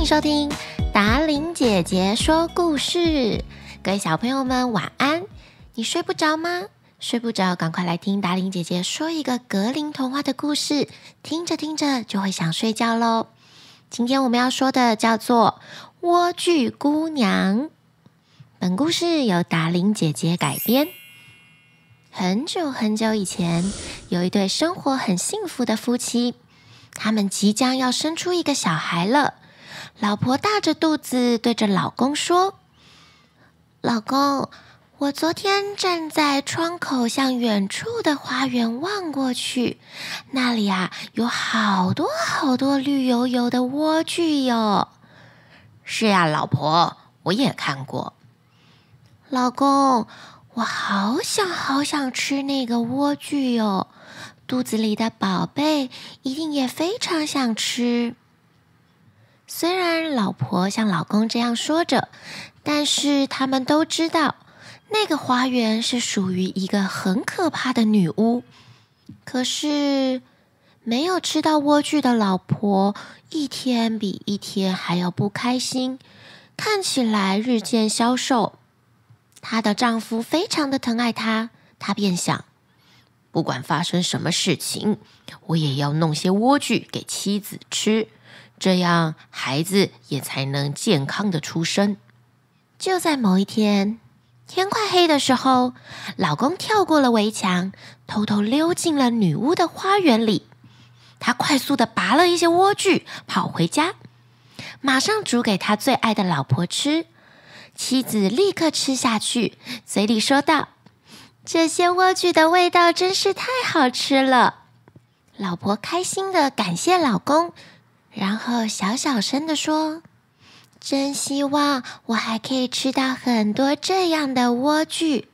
欢迎收听达玲姐姐说故事，各位小朋友们晚安。你睡不着吗？睡不着，赶快来听达玲姐姐说一个格林童话的故事，听着听着就会想睡觉喽。今天我们要说的叫做《莴苣姑娘》。本故事由达玲姐姐改编。很久很久以前，有一对生活很幸福的夫妻，他们即将要生出一个小孩了。老婆大着肚子对着老公说：“老公，我昨天站在窗口向远处的花园望过去，那里啊有好多好多绿油油的莴苣哟。”“是呀，老婆，我也看过。”“老公，我好想好想吃那个莴苣哟，肚子里的宝贝一定也非常想吃。”虽然老婆像老公这样说着，但是他们都知道，那个花园是属于一个很可怕的女巫。可是没有吃到莴苣的老婆，一天比一天还要不开心，看起来日渐消瘦。她的丈夫非常的疼爱她，她便想，不管发生什么事情，我也要弄些莴苣给妻子吃。这样，孩子也才能健康的出生。就在某一天，天快黑的时候，老公跳过了围墙，偷偷溜进了女巫的花园里。他快速的拔了一些莴苣，跑回家，马上煮给他最爱的老婆吃。妻子立刻吃下去，嘴里说道：“这些莴苣的味道真是太好吃了。”老婆开心的感谢老公。然后，小小声的说：“真希望我还可以吃到很多这样的莴苣。”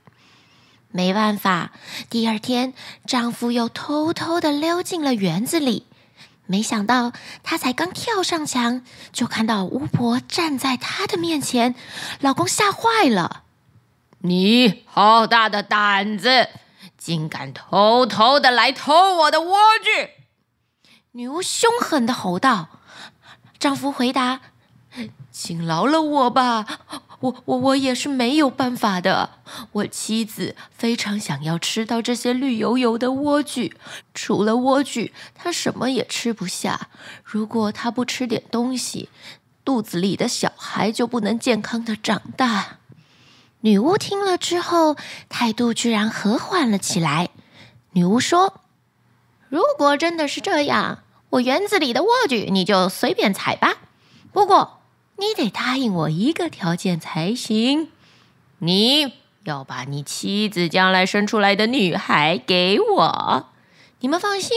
没办法，第二天，丈夫又偷偷的溜进了园子里。没想到，他才刚跳上墙，就看到巫婆站在他的面前。老公吓坏了：“你好大的胆子，竟敢偷偷的来偷我的莴苣！”女巫凶狠的吼道：“丈夫回答，请饶了我吧！我我我也是没有办法的。我妻子非常想要吃到这些绿油油的莴苣，除了莴苣，她什么也吃不下。如果她不吃点东西，肚子里的小孩就不能健康的长大。”女巫听了之后，态度居然和缓了起来。女巫说：“如果真的是这样。”我园子里的莴苣，你就随便采吧。不过你得答应我一个条件才行，你要把你妻子将来生出来的女孩给我。你们放心，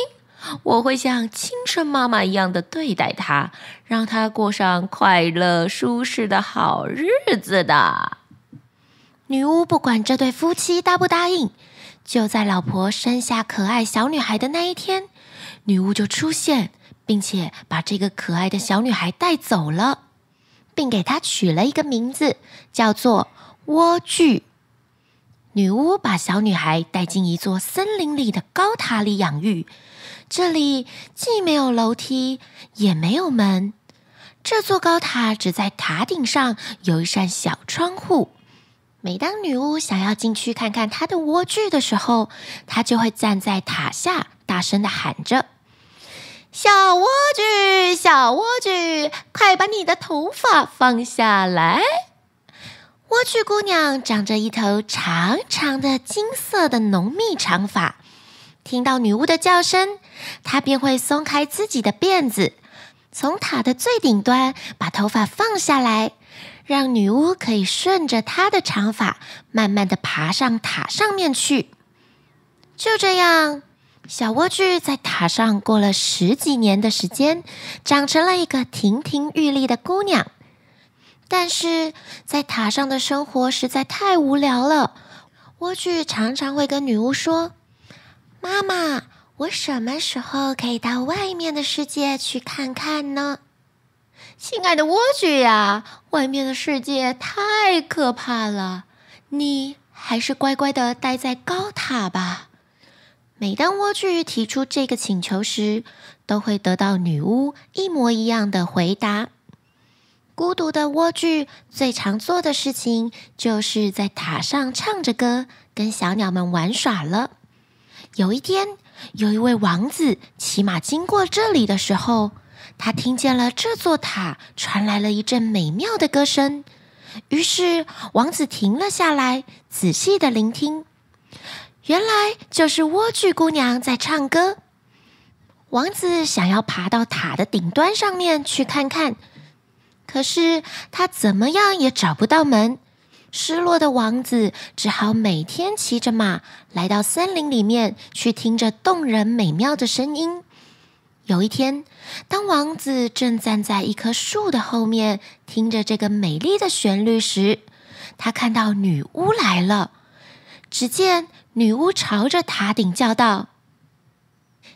我会像亲生妈妈一样的对待她，让她过上快乐、舒适的好日子的。女巫不管这对夫妻答不答应。就在老婆生下可爱小女孩的那一天，女巫就出现，并且把这个可爱的小女孩带走了，并给她取了一个名字，叫做莴苣。女巫把小女孩带进一座森林里的高塔里养育，这里既没有楼梯，也没有门。这座高塔只在塔顶上有一扇小窗户。每当女巫想要进去看看她的莴苣的时候，她就会站在塔下大声的喊着：“小莴苣，小莴苣，快把你的头发放下来！”莴苣姑娘长着一头长长的金色的浓密长发，听到女巫的叫声，她便会松开自己的辫子，从塔的最顶端把头发放下来。让女巫可以顺着她的长发，慢慢的爬上塔上面去。就这样，小莴苣在塔上过了十几年的时间，长成了一个亭亭玉立的姑娘。但是，在塔上的生活实在太无聊了，莴苣常常会跟女巫说：“妈妈，我什么时候可以到外面的世界去看看呢？”亲爱的莴苣呀，外面的世界太可怕了，你还是乖乖的待在高塔吧。每当莴苣提出这个请求时，都会得到女巫一模一样的回答。孤独的莴苣最常做的事情，就是在塔上唱着歌，跟小鸟们玩耍了。有一天，有一位王子骑马经过这里的时候。他听见了这座塔传来了一阵美妙的歌声，于是王子停了下来，仔细的聆听。原来就是莴苣姑娘在唱歌。王子想要爬到塔的顶端上面去看看，可是他怎么样也找不到门。失落的王子只好每天骑着马来到森林里面去听着动人美妙的声音。有一天，当王子正站在一棵树的后面，听着这个美丽的旋律时，他看到女巫来了。只见女巫朝着塔顶叫道：“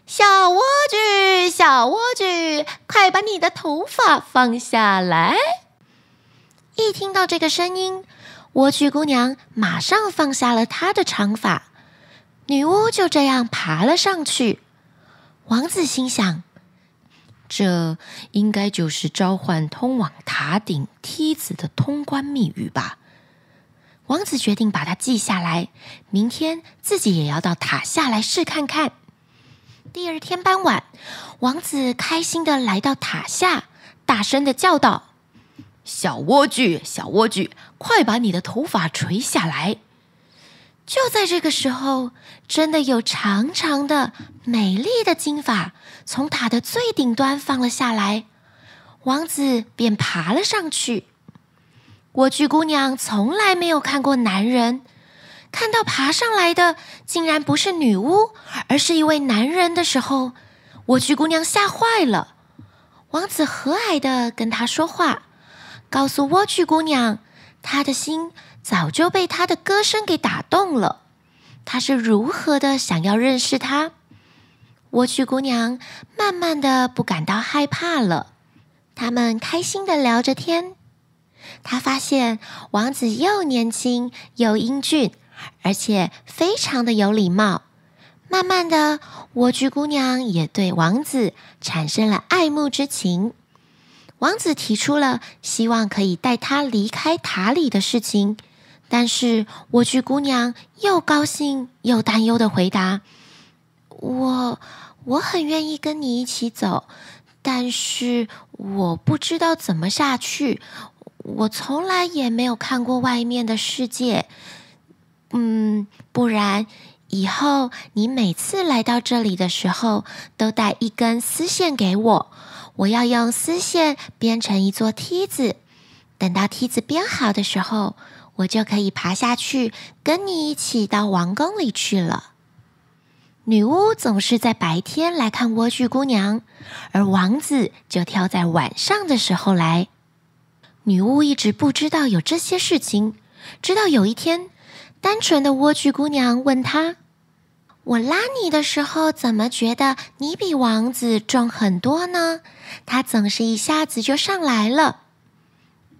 小莴苣，小莴苣，快把你的头发放下来！”一听到这个声音，莴苣姑娘马上放下了她的长发。女巫就这样爬了上去。王子心想：“这应该就是召唤通往塔顶梯子的通关密语吧。”王子决定把它记下来，明天自己也要到塔下来试看看。第二天傍晚，王子开心的来到塔下，大声的叫道：“小莴苣，小莴苣，快把你的头发垂下来！”就在这个时候，真的有长长的、美丽的金发从塔的最顶端放了下来。王子便爬了上去。莴苣姑娘从来没有看过男人，看到爬上来的竟然不是女巫，而是一位男人的时候，莴苣姑娘吓坏了。王子和蔼的跟他说话，告诉莴苣姑娘。他的心早就被他的歌声给打动了，他是如何的想要认识他？莴苣姑娘慢慢的不感到害怕了，他们开心的聊着天。他发现王子又年轻又英俊，而且非常的有礼貌。慢慢的，莴苣姑娘也对王子产生了爱慕之情。王子提出了希望可以带他离开塔里的事情，但是莴苣姑娘又高兴又担忧的回答：“我我很愿意跟你一起走，但是我不知道怎么下去，我从来也没有看过外面的世界。嗯，不然以后你每次来到这里的时候，都带一根丝线给我。”我要用丝线编成一座梯子，等到梯子编好的时候，我就可以爬下去，跟你一起到王宫里去了。女巫总是在白天来看莴苣姑娘，而王子就挑在晚上的时候来。女巫一直不知道有这些事情，直到有一天，单纯的莴苣姑娘问她。我拉你的时候，怎么觉得你比王子重很多呢？他总是一下子就上来了。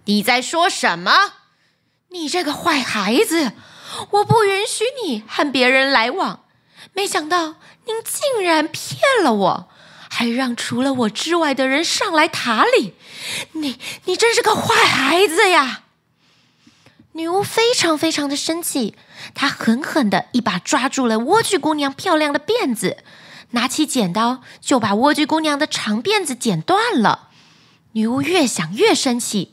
你在说什么？你这个坏孩子！我不允许你和别人来往。没想到您竟然骗了我，还让除了我之外的人上来塔里。你，你真是个坏孩子呀！女巫非常非常的生气，她狠狠的一把抓住了莴苣姑娘漂亮的辫子，拿起剪刀就把莴苣姑娘的长辫子剪断了。女巫越想越生气，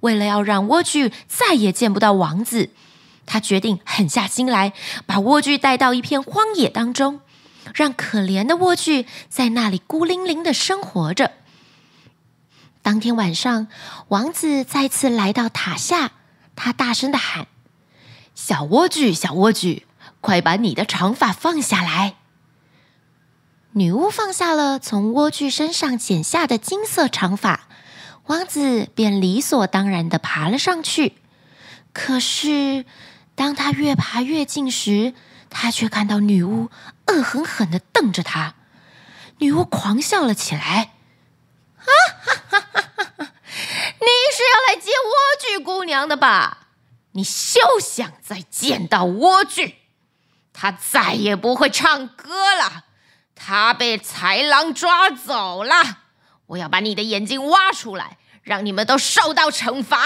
为了要让莴苣再也见不到王子，她决定狠下心来，把莴苣带到一片荒野当中，让可怜的莴苣在那里孤零零的生活着。当天晚上，王子再次来到塔下。他大声的喊：“小莴苣，小莴苣，快把你的长发放下来！”女巫放下了从莴苣身上剪下的金色长发，王子便理所当然的爬了上去。可是，当他越爬越近时，他却看到女巫恶狠狠的瞪着他，女巫狂笑了起来：“啊哈！”是要来接莴苣姑娘的吧？你休想再见到莴苣，她再也不会唱歌了。她被豺狼抓走了。我要把你的眼睛挖出来，让你们都受到惩罚。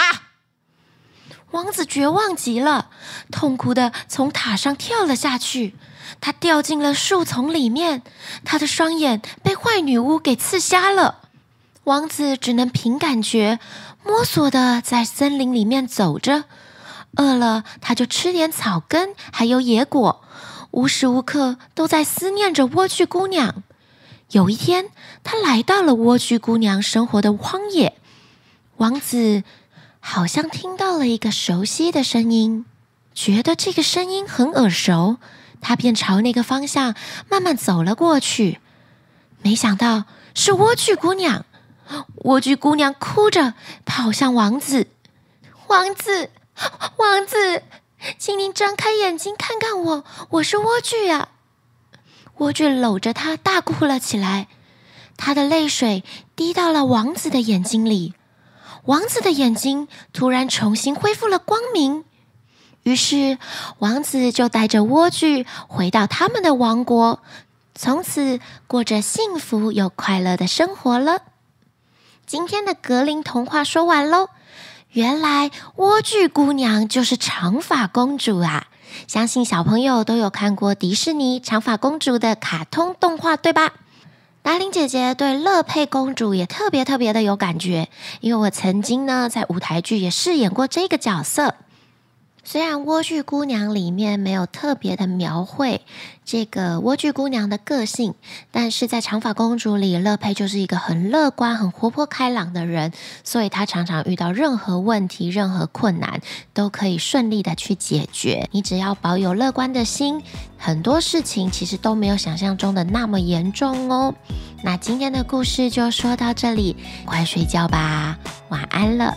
王子绝望极了，痛苦的从塔上跳了下去。他掉进了树丛里面，他的双眼被坏女巫给刺瞎了。王子只能凭感觉。摸索的在森林里面走着，饿了他就吃点草根，还有野果。无时无刻都在思念着莴苣姑娘。有一天，他来到了莴苣姑娘生活的荒野。王子好像听到了一个熟悉的声音，觉得这个声音很耳熟，他便朝那个方向慢慢走了过去。没想到是莴苣姑娘。莴苣姑娘哭着跑向王子，王子，王子，请您睁开眼睛看看我，我是莴苣呀！莴苣搂着她大哭了起来，她的泪水滴到了王子的眼睛里，王子的眼睛突然重新恢复了光明。于是，王子就带着莴苣回到他们的王国，从此过着幸福又快乐的生活了。今天的格林童话说完喽，原来莴苣姑娘就是长发公主啊！相信小朋友都有看过迪士尼《长发公主》的卡通动画，对吧？达琳姐姐对乐佩公主也特别特别的有感觉，因为我曾经呢在舞台剧也饰演过这个角色。虽然莴苣姑娘里面没有特别的描绘这个莴苣姑娘的个性，但是在长发公主里，乐佩就是一个很乐观、很活泼、开朗的人，所以她常常遇到任何问题、任何困难都可以顺利的去解决。你只要保有乐观的心，很多事情其实都没有想象中的那么严重哦。那今天的故事就说到这里，快睡觉吧，晚安了。